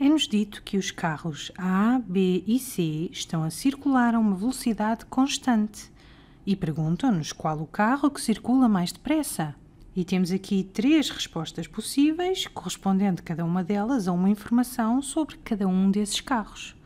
É-nos dito que os carros A, B e C estão a circular a uma velocidade constante e perguntam-nos qual o carro que circula mais depressa. E temos aqui três respostas possíveis, correspondendo cada uma delas a uma informação sobre cada um desses carros.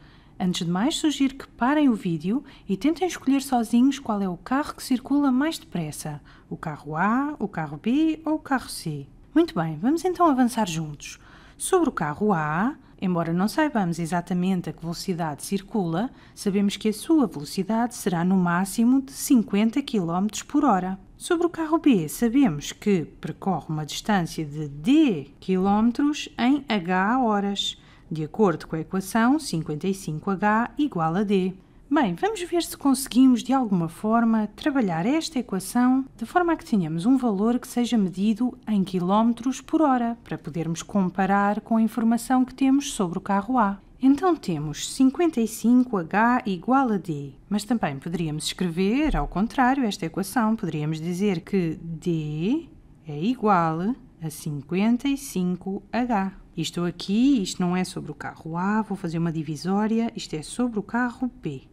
Antes de mais, sugiro que parem o vídeo e tentem escolher sozinhos qual é o carro que circula mais depressa: o carro A, o carro B ou o carro C. Muito bem, vamos então avançar juntos. Sobre o carro A, Embora não saibamos exatamente a que velocidade circula, sabemos que a sua velocidade será no máximo de 50 km por hora. Sobre o carro B, sabemos que percorre uma distância de D km em H horas, de acordo com a equação 55H igual a D. Bem, vamos ver se conseguimos de alguma forma trabalhar esta equação de forma a que tenhamos um valor que seja medido em quilómetros por hora, para podermos comparar com a informação que temos sobre o carro A. Então temos 55H igual a D, mas também poderíamos escrever ao contrário esta equação, poderíamos dizer que D é igual a 55H. Isto aqui, isto não é sobre o carro A, vou fazer uma divisória, isto é sobre o carro B.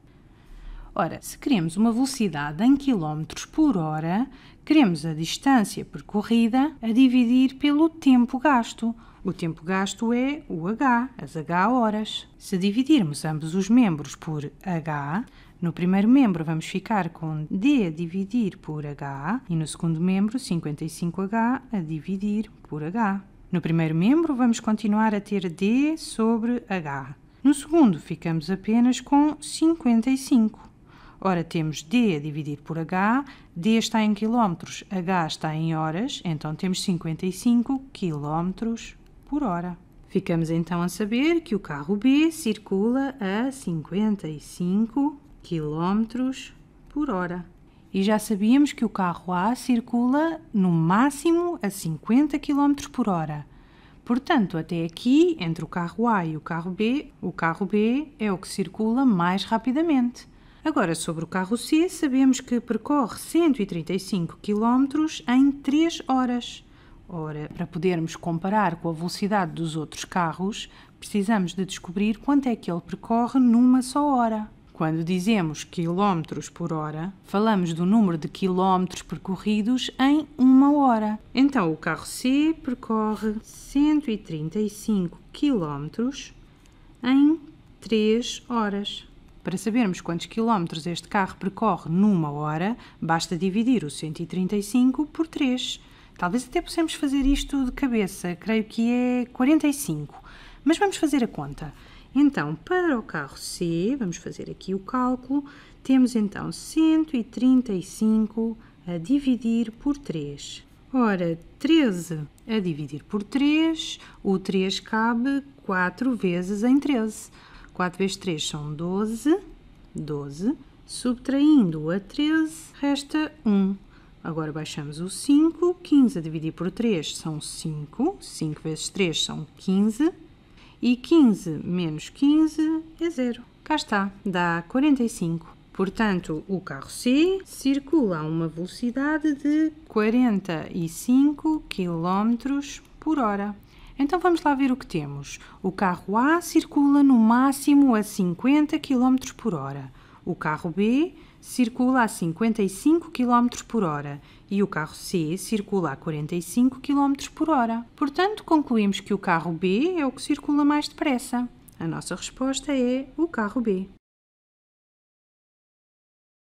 Ora, se queremos uma velocidade em quilómetros por hora, queremos a distância percorrida a dividir pelo tempo gasto. O tempo gasto é o h, as h horas. Se dividirmos ambos os membros por h, no primeiro membro vamos ficar com d a dividir por h e no segundo membro 55h a dividir por h. No primeiro membro vamos continuar a ter d sobre h. No segundo ficamos apenas com 55. Ora, temos D a dividir por H, D está em quilómetros, H está em horas, então temos 55 quilómetros por hora. Ficamos então a saber que o carro B circula a 55 km por hora. E já sabíamos que o carro A circula no máximo a 50 km por hora. Portanto, até aqui, entre o carro A e o carro B, o carro B é o que circula mais rapidamente. Agora, sobre o carro C, sabemos que percorre 135 km em 3 horas. Ora, para podermos comparar com a velocidade dos outros carros, precisamos de descobrir quanto é que ele percorre numa só hora. Quando dizemos quilómetros por hora, falamos do número de quilómetros percorridos em uma hora. Então, o carro C percorre 135 quilómetros em 3 horas. Para sabermos quantos quilómetros este carro percorre numa hora, basta dividir o 135 por 3. Talvez até possamos fazer isto de cabeça, creio que é 45. Mas vamos fazer a conta. Então, para o carro C, vamos fazer aqui o cálculo, temos então 135 a dividir por 3. Ora, 13 a dividir por 3, o 3 cabe 4 vezes em 13. 4 vezes 3 são 12, 12. Subtraindo a 13, resta 1. Agora baixamos o 5, 15 a dividir por 3 são 5, 5 vezes 3 são 15, e 15 menos 15 é 0. Cá está, dá 45. Portanto, o carro C circula a uma velocidade de 45 km por hora. Então vamos lá ver o que temos. O carro A circula no máximo a 50 km por hora. O carro B circula a 55 km por hora e o carro C circula a 45 km por hora. Portanto, concluímos que o carro B é o que circula mais depressa. A nossa resposta é o carro B.